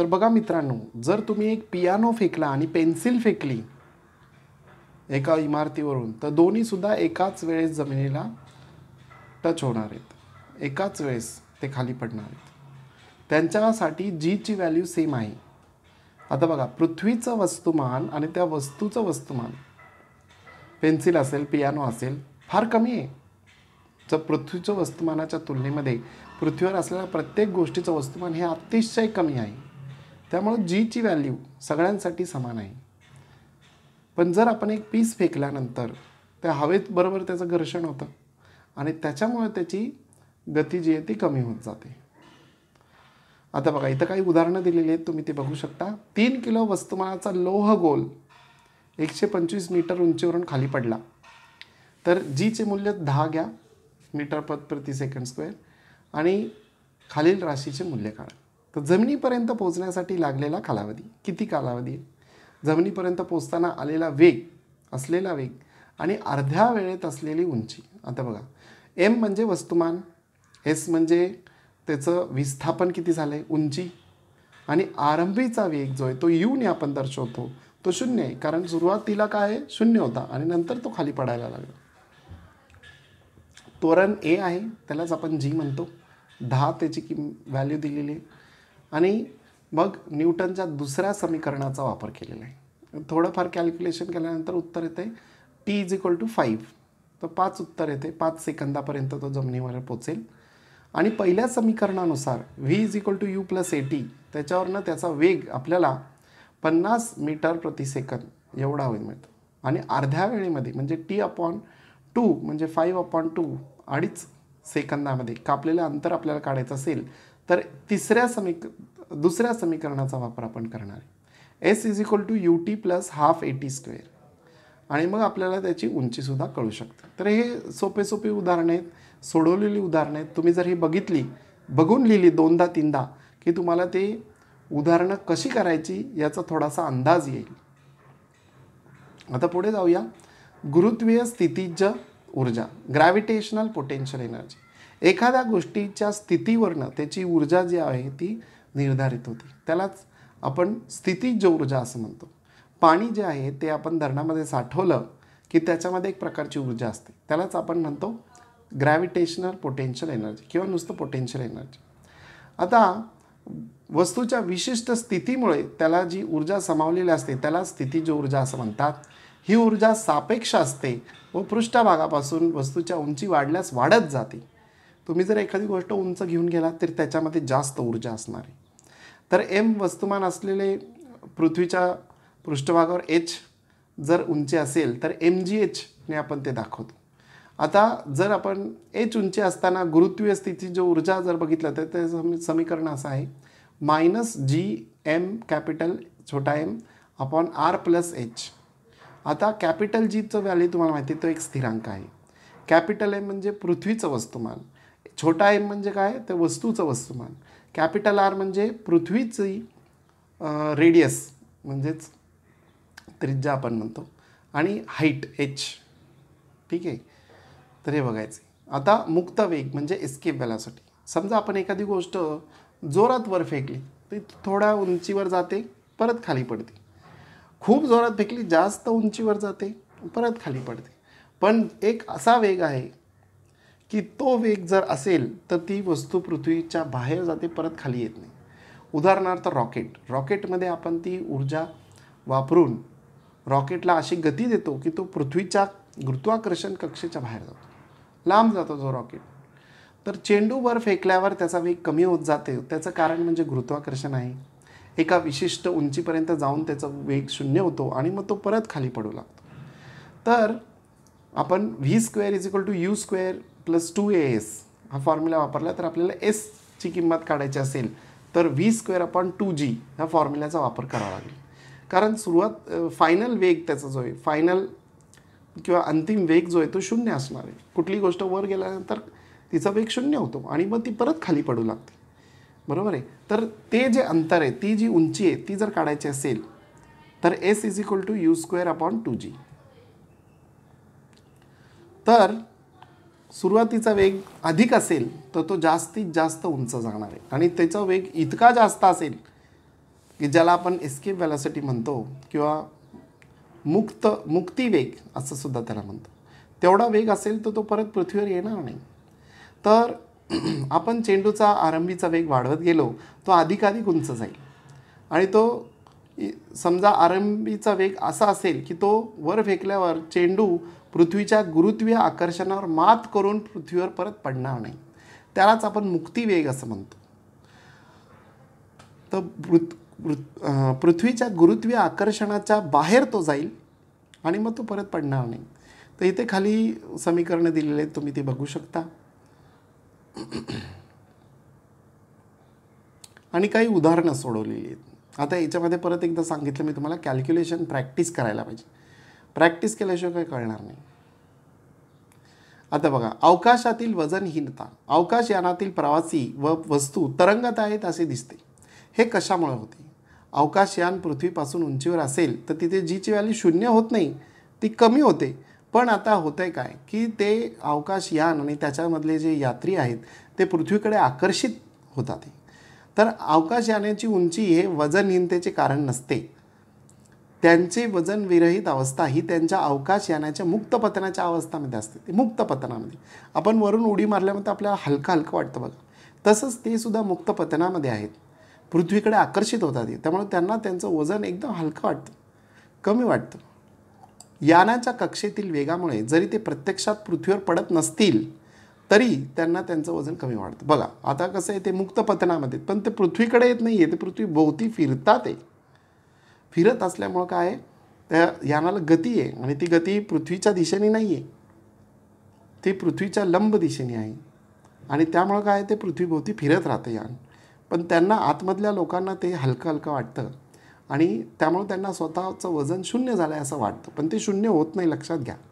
तर बघा मित्रांनो जर तुम्ही एक पियानो फेकला आणि पेन्सिल फेकली एका इमारतीवरून तर दोन्हीसुद्धा एकाच वेळेस जमिनीला टच होणार आहेत एकाच वेळेस ते खाली पडणार आहेत त्यांच्यासाठी जीची व्हॅल्यू सेम आहे आता बघा पृथ्वीचं वस्तुमान आणि त्या वस्तूचं वस्तुमान पेन्सिल असेल पियानो असेल फार कमी आहे जर पृथ्वीचं वस्तुमानाच्या तुलनेमध्ये पृथ्वीवर असलेल्या प्रत्येक गोष्टीचं वस्तुमान हे अतिशय कमी आहे त्यामुळं जीची व्हॅल्यू सगळ्यांसाठी समान आहे पण जर आपण एक पीस फेकल्यानंतर त्या हवेत बरोबर त्याचं घर्षण होतं आणि त्याच्यामुळे त्याची गती जी आहे ती कमी होत जाते आता बघा इथं काही उदाहरणं दिलेली आहेत तुम्ही ते बघू शकता तीन किलो वस्तुमानाचा लोह गोल एकशे पंचवीस मीटर उंचीवरून खाली पडला तर जीचे मूल्य दहा घ्या मीटर पत प्रति सेकंड स्क्वेअर आणि खालील राशीचे मूल्य काढा तर जमिनीपर्यंत पोहोचण्यासाठी लागलेला कालावधी किती कालावधी जमिनीपर्यंत पोचताना आलेला वेग असलेला वेग आणि अर्ध्या वेळेत असलेली उंची आता बघा एम म्हणजे वस्तुमान एस म्हणजे त्याचं विस्थापन किती झालं आहे उंची आणि आरंभीचा वेग जो आहे तो यूने आपण दर्शवतो तो शून्य आहे कारण सुरुवातीला काय आहे शून्य होता आणि नंतर तो खाली पडायला लागला तोरण ए आहे त्यालाच आपण जी म्हणतो दहा त्याची किम व्हॅल्यू दिलेली आहे आणि मग न्यूटनच्या दुसऱ्या समीकरणाचा वापर केलेला आहे थोडंफार कॅल्क्युलेशन केल्यानंतर उत्तर येते T is equal to five तर पाच उत्तर येते पाच सेकंदापर्यंत तो जमिनीवर पोचेल आणि पहिल्या समीकरणानुसार V is equal to U plus A T त्याच्यावरनं त्याचा वेग आपल्याला पन्नास मीटर प्रति सेकंद एवढा होईल मिळतो आणि अर्ध्या वेळेमध्ये म्हणजे टी अपॉन टू म्हणजे फाईव्ह अपॉन टू अडीच सेकंदामध्ये कापलेलं अंतर आपल्याला काढायचं असेल तर तिसऱ्या समीक दुसऱ्या समीकरणाचा वापर आपण करणार आहे S is equal to U T plus half A T square आणि मग आपल्याला त्याची उंचीसुद्धा कळू शकते तर हे सोपे सोपे उदाहरणं आहेत सोडवलेली उदाहरणं आहेत तुम्ही जर ही बघितली बघून लिहिली दोनदा तीनदा की तुम्हाला ते उदाहरणं कशी करायची याचा थोडासा अंदाज येईल आता पुढे जाऊया गुरुत्वीय स्थितीज ऊर्जा ग्रॅव्हिटेशनल पोटेन्शियल एनर्जी एखाद्या गोष्टीच्या स्थितीवरनं त्याची ऊर्जा जी आहे ती निर्धारित होती त्यालाच आपण स्थितीज ऊर्जा असं म्हणतो पाणी जे आहे ते आपण धरणामध्ये साठवलं की त्याच्यामध्ये एक प्रकारची ऊर्जा असते त्यालाच आपण म्हणतो ग्रॅव्हिटेशनल पोटेन्शियल एनर्जी किंवा नुसतं पोटेन्शियल एनर्जी आता वस्तूच्या विशिष्ट स्थितीमुळे त्याला जी ऊर्जा समावलेली असते त्याला स्थितीज ऊर्जा असं म्हणतात ही ऊर्जा सापेक्ष असते व पृष्ठभागापासून वस्तूच्या उंची वाढल्यास वाढत जाते तुम्ही जर एखादी गोष्ट उंच घेऊन गेलात तर त्याच्यामध्ये जास्त ऊर्जा असणार आहे तर एम वस्तुमान असलेले पृथ्वीच्या पृष्ठभागावर एच जर उंची असेल तर एम जी एचने आपण ते दाखवतो आता जर आपण एच उंची असताना गुरुत्वीय स्थिती जो ऊर्जा जर बघितलं तर ते समीकरण असं आहे मायनस जी एम कॅपिटल छोटा M upon R plus H आता कॅपिटल जीचं व्हॅल्यू तुम्हाला माहिती आहे तो एक स्थिरांक आहे कॅपिटल एम म्हणजे पृथ्वीचं वस्तुमान छोटा एम म्हणजे काय तर वस्तूचं वस्तुमान कॅपिटल आर म्हणजे पृथ्वीची रेडियस म्हणजेच त्रिज्या आपण म्हणतो आणि हाईट एच ठीक आहे तर हे बघायचं आता मुक्त वेग म्हणजे एस्केप व्हॅलासिटी समजा आपण एखादी गोष्ट जोरात वर फेकली ती थोड्या उंचीवर जाते परत खाली पडते खूप जोरात फेकली जास्त उंचीवर जाते परत खाली पडते पण एक असा वेग आहे की तो वेग जर असेल तर ती वस्तू पृथ्वीच्या बाहेर जाते परत खाली येत नाही उदाहरणार्थ रॉकेट रॉकेटमध्ये आपण ती ऊर्जा वापरून रॉकेटला अशी गती देतो की तो पृथ्वीच्या गुरुत्वाकर्षण कक्षेच्या बाहेर जातो लांब जातो जो रॉकेट तर चेंडूवर फेकल्यावर त्याचा वेग कमी होत जाते त्याचं कारण म्हणजे गुरुत्वाकर्षण आहे एका विशिष्ट उंचीपर्यंत जाऊन त्याचा वेग शून्य होतो आणि मग तो परत खाली पडू लागतो तर आपण V square is equal to U square plus two A S हा फॉर्म्युला वापरला तर आपल्याला एसची किंमत काढायची असेल तर V square upon two G ह्या फॉर्म्युल्याचा वापर करावा लागेल कारण सुरुवात फायनल वेग त्याचा जो आहे फायनल किंवा अंतिम वेग जो आहे तो शून्य असणार आहे कुठली गोष्ट वर गेल्यानंतर तिचा वेग शून्य होतो आणि मग ती परत खाली पडू लागते बरोबर आहे तर ते जे अंतर आहे ती जी उंची आहे ती जर काढायची असेल तर S is equal to U square upon two G तर सुरुवातीचा वेग अधिक असेल तर तो जास्तीत जास्त उंच जाणार आहे आणि त्याचा वेग इतका जास्त असेल की ज्याला आपण एस्केप वेलासिटी म्हणतो किंवा मुक्त मुक्ती वेग असं सुद्धा त्याला म्हणतो तेवढा वेग असेल तर तो परत पृथ्वीवर येणार नाही तर आपण चेंडूचा आरंभीचा वेग वाढवत गेलो तो अधिकाधिक उंच जाईल आणि तो समजा आरंभीचा वेग असा असेल की तो वर फेकल्यावर चेंडू पृथ्वीच्या गुरुत्वीय आकर्षणावर मात करून पृथ्वीवर परत पडणार नाही त्यालाच आपण मुक्ती वेग असं म्हणतो तर पृथ पृथ्वीच्या गुरुत्वीय आकर्षणाच्या बाहेर तो जाईल आणि मग तो परत पडणार नाही तर इथे खाली समीकरणं दिलेले आहेत तुम्ही ते बघू शकता आणि काही उदाहरणं सोडवलेली आहेत आता याच्यामध्ये परत एकदा सांगितलं मी तुम्हाला कॅल्क्युलेशन प्रॅक्टिस करायला पाहिजे प्रॅक्टिस केल्याशिवाय काही कळणार नाही आता बघा अवकाशातील वजनहीनता अवकाश यानातील प्रवासी व वस्तू तरंगत आहेत असे दिसते हे कशामुळे होते अवकाशयान पृथ्वीपासून उंचीवर असेल तर तिथे जीची व्हॅल्यू शून्य होत नाही ती कमी होते पण आता होतं आहे काय की ते अवकाशयान आणि त्याच्यामधले जे यात्री आहेत ते पृथ्वीकडे आकर्षित होतात तर अवकाशयानाची उंची हे वजनहीनतेचे कारण नसते त्यांचे वजन विरहित अवस्था ही त्यांच्या अवकाशयानाच्या मुक्त पतनाच्या अवस्थामध्ये असते ते मुक्त पतनामध्ये आपण वरून उडी मारल्यामध्ये आपल्याला हलका हलकं वाटतं बघा तसंच ते सुद्धा मुक्त पतनामध्ये आहेत पृथ्वीकडे आकर्षित होतात त्यामुळे त्यांना त्यांचं वजन एकदम हलकं वाटतं कमी वाटतं यानाच्या कक्षेतील वेगामुळे जरी ते प्रत्यक्षात पृथ्वीवर पडत नसतील तरी त्यांना त्यांचं वजन कमी वाढतं बघा आता कसं आहे ते मुक्त पतनामध्ये पण ते पृथ्वीकडे येत नाही आहे ते पृथ्वीभोवती फिरतात आहे फिरत असल्यामुळं काय आहे त्या यानाला गती आहे आणि ती गती पृथ्वीच्या दिशेने नाही आहे ती पृथ्वीच्या लंब दिशेने आहे आणि त्यामुळं काय ते पृथ्वीभोवती फिरत राहतं यान पण त्यांना आतमधल्या लोकांना ते हलकं हलकं वाटतं आणि त्यामुळं त्यांना स्वतःचं वजन शून्य झालं आहे असं वाटतं पण ते शून्य होत नाही लक्षात घ्या